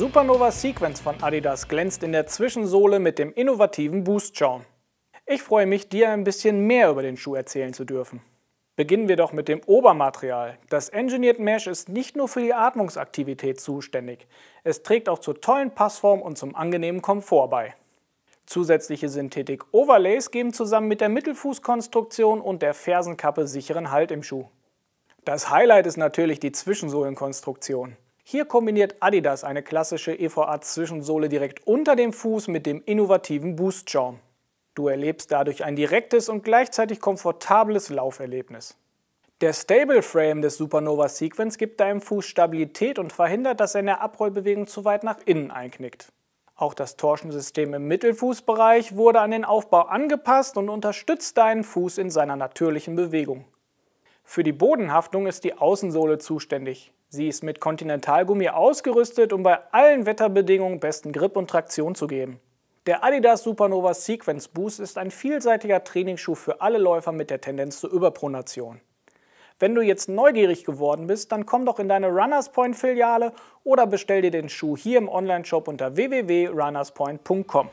Supernova Sequence von Adidas glänzt in der Zwischensohle mit dem innovativen Boost-Schaum. Ich freue mich, dir ein bisschen mehr über den Schuh erzählen zu dürfen. Beginnen wir doch mit dem Obermaterial. Das Engineered Mesh ist nicht nur für die Atmungsaktivität zuständig, es trägt auch zur tollen Passform und zum angenehmen Komfort bei. Zusätzliche Synthetik-Overlays geben zusammen mit der Mittelfußkonstruktion und der Fersenkappe sicheren Halt im Schuh. Das Highlight ist natürlich die Zwischensohlenkonstruktion. Hier kombiniert Adidas eine klassische EVA-Zwischensohle direkt unter dem Fuß mit dem innovativen Boost-Schaum. Du erlebst dadurch ein direktes und gleichzeitig komfortables Lauferlebnis. Der Stable Frame des Supernova Sequence gibt deinem Fuß Stabilität und verhindert, dass er in der Abrollbewegung zu weit nach innen einknickt. Auch das Torschensystem im Mittelfußbereich wurde an den Aufbau angepasst und unterstützt deinen Fuß in seiner natürlichen Bewegung. Für die Bodenhaftung ist die Außensohle zuständig. Sie ist mit Kontinentalgummi ausgerüstet, um bei allen Wetterbedingungen besten Grip und Traktion zu geben. Der Adidas Supernova Sequence Boost ist ein vielseitiger Trainingsschuh für alle Läufer mit der Tendenz zur Überpronation. Wenn du jetzt neugierig geworden bist, dann komm doch in deine Runners Point Filiale oder bestell dir den Schuh hier im Onlineshop unter www.runnerspoint.com.